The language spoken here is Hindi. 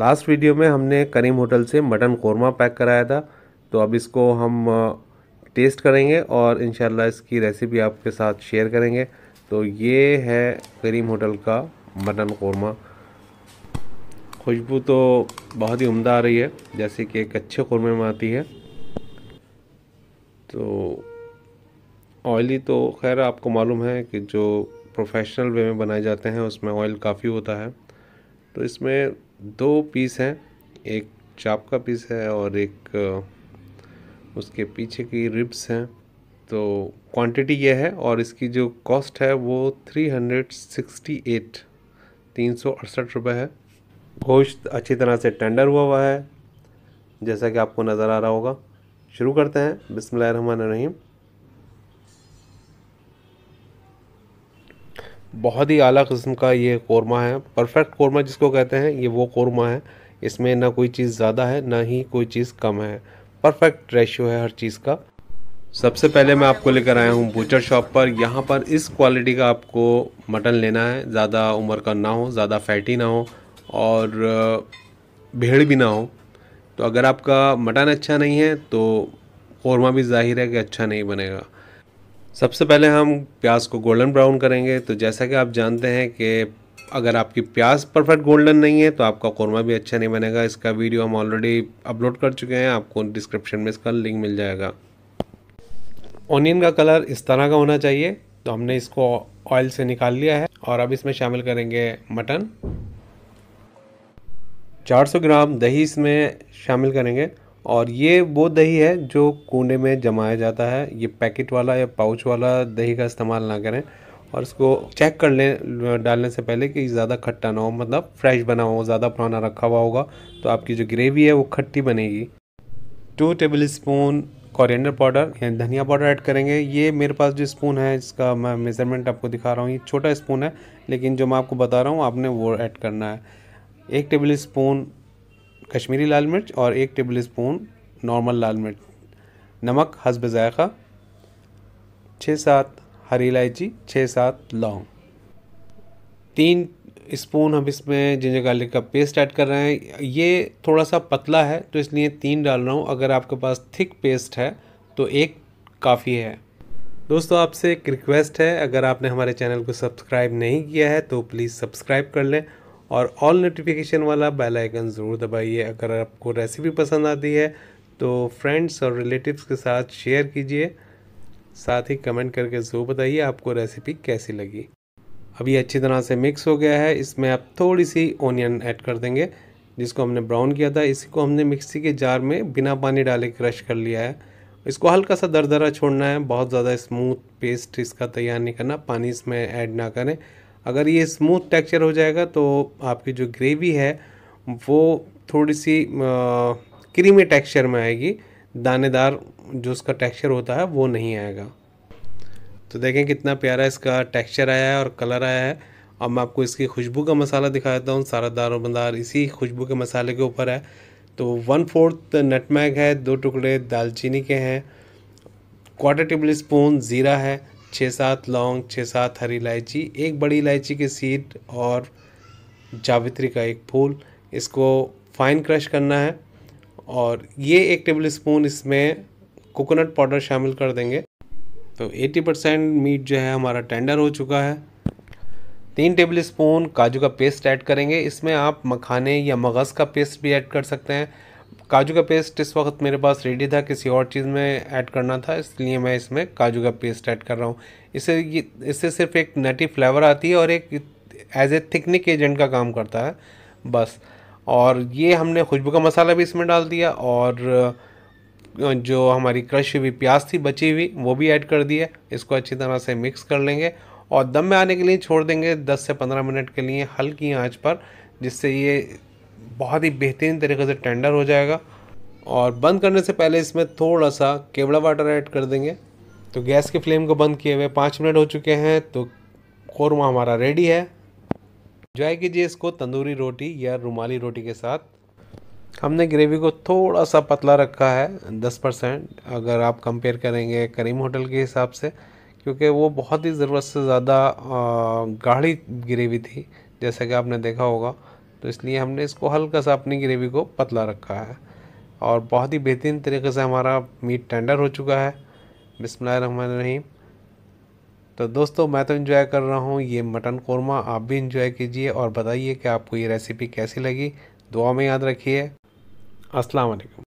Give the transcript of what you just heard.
लास्ट वीडियो में हमने करीम होटल से मटन कौरमा पैक कराया था तो अब इसको हम टेस्ट करेंगे और इन इसकी रेसिपी आपके साथ शेयर करेंगे तो ये है करीम होटल का मटन कौरमा खुशबू तो बहुत ही उम्दा आ रही है जैसे कि एक अच्छे कौरमे में आती है तो ऑयली तो खैर आपको मालूम है कि जो प्रोफेशनल वे में बनाए जाते हैं उसमें ऑयल काफ़ी होता है तो इसमें दो पीस हैं एक चाप का पीस है और एक उसके पीछे की रिब्स हैं तो क्वांटिटी ये है और इसकी जो कॉस्ट है वो थ्री हंड्रेड सिक्सटी एट तीन सौ अड़सठ रुपये है गोश्त अच्छी तरह से टेंडर हुआ हुआ है जैसा कि आपको नज़र आ रहा होगा शुरू करते हैं बिसमीम बहुत ही आला कस्म का ये कौरमा है परफेक्ट कौरमा जिसको कहते हैं ये वो कौरमा है इसमें ना कोई चीज़ ज़्यादा है ना ही कोई चीज़ कम है परफेक्ट रेशियो है हर चीज़ का सबसे पहले मैं आपको लेकर आया हूँ बूचर शॉप पर यहाँ पर इस क्वालिटी का आपको मटन लेना है ज़्यादा उम्र का ना हो ज़्यादा फैटी ना हो और भीड़ भी ना हो तो अगर आपका मटन अच्छा नहीं है तो कौरमा भी जाहिर है कि अच्छा नहीं बनेगा सबसे पहले हम प्याज को गोल्डन ब्राउन करेंगे तो जैसा कि आप जानते हैं कि अगर आपकी प्याज परफेक्ट गोल्डन नहीं है तो आपका कौरमा भी अच्छा नहीं बनेगा इसका वीडियो हम ऑलरेडी अपलोड कर चुके हैं आपको डिस्क्रिप्शन में इसका लिंक मिल जाएगा ऑनियन का कलर इस तरह का होना चाहिए तो हमने इसको ऑयल से निकाल लिया है और अब इसमें शामिल करेंगे मटन 400 ग्राम दही इसमें शामिल करेंगे और ये वो दही है जो कूड़े में जमाया जाता है ये पैकेट वाला या पाउच वाला दही का इस्तेमाल ना करें और इसको चेक कर लें डालने से पहले कि ज़्यादा खट्टा ना हो मतलब फ्रेश बना हो ज़्यादा पुराना रखा हुआ होगा तो आपकी जो ग्रेवी है वो खट्टी बनेगी two tablespoon coriander powder यानी धनिया पाउडर ऐड करेंगे ये मेरे पास जो स्पून है इसका मैं मेज़रमेंट आपको दिखा रहा हूँ ये छोटा स्पून है लेकिन जो मैं आपको बता रहा हूँ आपने वो ऐड करना है एक टेबल स्पून कश्मीरी लाल मिर्च और एक टेबल स्पून नॉर्मल लाल मिर्च नमक हसब ज़ायक़ा छः सात हरी इलायची छः सात लौंग तीन स्पून हम इसमें जिंजर गार्लिक का पेस्ट ऐड कर रहे हैं ये थोड़ा सा पतला है तो इसलिए तीन डाल रहा हूँ अगर आपके पास थिक पेस्ट है तो एक काफ़ी है दोस्तों आपसे एक रिक्वेस्ट है अगर आपने हमारे चैनल को सब्सक्राइब नहीं किया है तो प्लीज़ सब्सक्राइब कर लें और ऑल नोटिफिकेशन वाला बेल आइकन ज़रूर दबाइए अगर आपको रेसिपी पसंद आती है तो फ्रेंड्स और रिलेटिव्स के साथ शेयर कीजिए साथ ही कमेंट करके ज़रूर बताइए आपको रेसिपी कैसी लगी अभी अच्छी तरह से मिक्स हो गया है इसमें आप थोड़ी सी ओनियन ऐड कर देंगे जिसको हमने ब्राउन किया था इसी को हमने मिक्सी के जार में बिना पानी डाले क्रश कर लिया है इसको हल्का सा दरदरा छोड़ना है बहुत ज़्यादा स्मूथ पेस्ट इसका तैयार नहीं करना पानी इसमें ऐड ना करें अगर ये स्मूथ टेक्सचर हो जाएगा तो आपकी जो ग्रेवी है वो थोड़ी सी क्रीमी टेक्सचर में आएगी दानेदार जो उसका टेक्सचर होता है वो नहीं आएगा तो देखें कितना प्यारा इसका टेक्सचर आया है और कलर आया है अब मैं आपको इसकी खुशबू का मसाला दिखा देता हूँ सारा बंदार इसी खुशबू के मसाले के ऊपर है तो वन फोर्थ नटमैग है दो टुकड़े दालचीनी के हैं क्वार्टर टेबल स्पून ज़ीरा है छः सात लौंग छः सात हरी इलायची एक बड़ी इलायची की सीड और जावित्री का एक फूल इसको फाइन क्रश करना है और ये एक टेबल स्पून इसमें कोकोनट पाउडर शामिल कर देंगे तो 80 परसेंट मीट जो है हमारा टेंडर हो चुका है तीन टेबल स्पून काजू का पेस्ट ऐड करेंगे इसमें आप मखाने या मगज़ का पेस्ट भी ऐड कर सकते हैं काजू का पेस्ट इस वक्त मेरे पास रेडी था किसी और चीज़ में ऐड करना था इसलिए मैं इसमें काजू का पेस्ट ऐड कर रहा हूँ इससे ये इससे सिर्फ एक नटी फ्लेवर आती है और एक एज ए थिकनिक एजेंट का काम करता है बस और ये हमने खुशबू का मसाला भी इसमें डाल दिया और जो हमारी क्रश हुई प्याज थी बची हुई वो भी ऐड कर दिया इसको अच्छी तरह से मिक्स कर लेंगे और दम में आने के लिए छोड़ देंगे 10 से 15 मिनट के लिए हल्की आंच पर जिससे ये बहुत ही बेहतरीन तरीके से टेंडर हो जाएगा और बंद करने से पहले इसमें थोड़ा सा केवड़ा वाटर ऐड कर देंगे तो गैस के फ्लेम को बंद किए हुए पाँच मिनट हो चुके हैं तो कौरमा हमारा रेडी है जॉय कीजिए इसको तंदूरी रोटी या रुमाली रोटी के साथ हमने ग्रेवी को थोड़ा सा पतला रखा है दस परसेंट अगर आप कंपेयर करेंगे करीम होटल के हिसाब से क्योंकि वो बहुत ही ज़रूरत से ज़्यादा गाढ़ी ग्रेवी थी जैसा कि आपने देखा होगा तो इसलिए हमने इसको हल्का सा अपनी ग्रेवी को पतला रखा है और बहुत ही बेहतरीन तरीके से हमारा मीट टेंडर हो चुका है बिसमीम तो दोस्तों मैं तो इन्जॉय कर रहा हूँ ये मटन कौरमा आप भी इन्जॉय कीजिए और बताइए कि आपको ये रेसिपी कैसी लगी दुआ में याद रखिए अस्सलाम वालेकुम